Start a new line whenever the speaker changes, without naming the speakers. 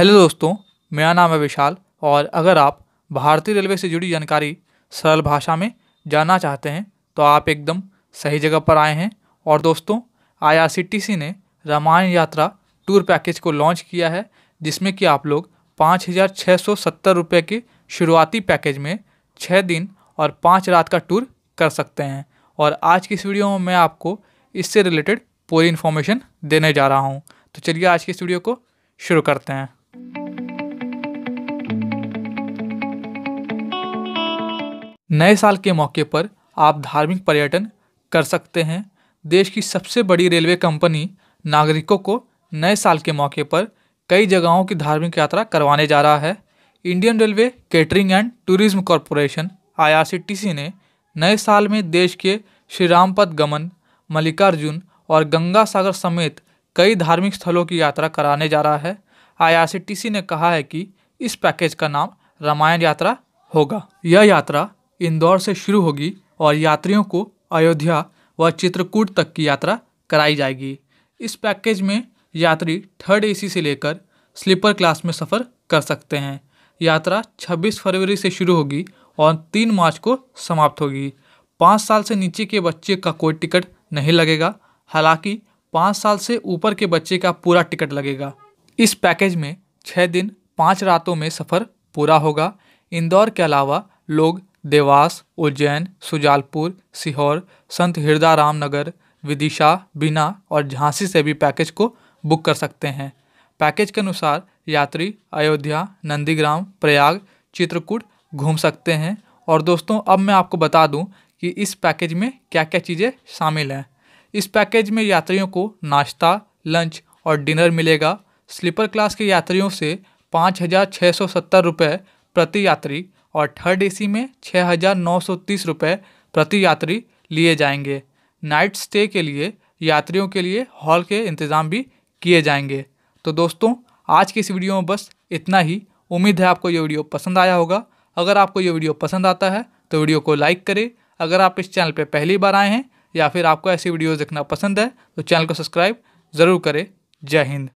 hello दोस्तों मेरा नाम है विशाल और अगर आप भारतीय रेलवे से जुड़ी जानकारी सरल भाषा में जानना चाहते हैं तो आप एकदम सही जगह पर आए हैं और दोस्तों आईआरसीटीसी ने रामायण यात्रा टूर पैकेज को लॉन्च किया है जिसमें कि आप लोग पाँच हज़ार छः सौ सत्तर रुपये के शुरुआती पैकेज में छः दिन और पाँच रात का टूर कर सकते हैं और आज की इस वीडियो में मैं आपको इससे रिलेटेड पूरी इन्फॉर्मेशन देने जा रहा हूँ तो चलिए आज की इस वीडियो को शुरू करते हैं नए साल के मौके पर आप धार्मिक पर्यटन कर सकते हैं देश की सबसे बड़ी रेलवे कंपनी नागरिकों को नए साल के मौके पर कई जगहों की धार्मिक यात्रा करवाने जा रहा है Indian Railway Catering and Tourism Corporation आई ने नए साल में देश के श्री रामपद गमन मल्लिकार्जुन और गंगा सागर समेत कई धार्मिक स्थलों की यात्रा कराने जा रहा है आई ने कहा है कि इस पैकेज का नाम रामायण यात्रा होगा यह यात्रा इंदौर से शुरू होगी और यात्रियों को अयोध्या व चित्रकूट तक की यात्रा कराई जाएगी इस पैकेज में यात्री थर्ड एसी से लेकर स्लीपर क्लास में सफ़र कर सकते हैं यात्रा 26 फरवरी से शुरू होगी और 3 मार्च को समाप्त होगी पाँच साल से नीचे के बच्चे का कोई टिकट नहीं लगेगा हालांकि पाँच साल से ऊपर के बच्चे का पूरा टिकट लगेगा इस पैकेज में छः दिन पाँच रातों में सफ़र पूरा होगा इंदौर के अलावा लोग देवास उज्जैन सुजालपुर सीहोर संत हिरदाराम नगर विदिशा बिना और झांसी से भी पैकेज को बुक कर सकते हैं पैकेज के अनुसार यात्री अयोध्या नंदीग्राम प्रयाग चित्रकूट घूम सकते हैं और दोस्तों अब मैं आपको बता दूं कि इस पैकेज में क्या क्या चीज़ें शामिल हैं इस पैकेज में यात्रियों को नाश्ता लंच और डिनर मिलेगा स्लीपर क्लास के यात्रियों से पाँच हज़ार छः सौ सत्तर रुपये प्रति यात्री और थर्ड एसी में छः हज़ार नौ सौ तीस रुपये प्रति यात्री लिए जाएंगे नाइट स्टे के लिए यात्रियों के लिए हॉल के इंतज़ाम भी किए जाएंगे तो दोस्तों आज की इस वीडियो में बस इतना ही उम्मीद है आपको ये वीडियो पसंद आया होगा अगर आपको ये वीडियो पसंद आता है तो वीडियो को लाइक करें अगर आप इस चैनल पर पहली बार आए हैं या फिर आपको ऐसी वीडियोज़ देखना पसंद है तो चैनल को सब्सक्राइब ज़रूर करें जय हिंद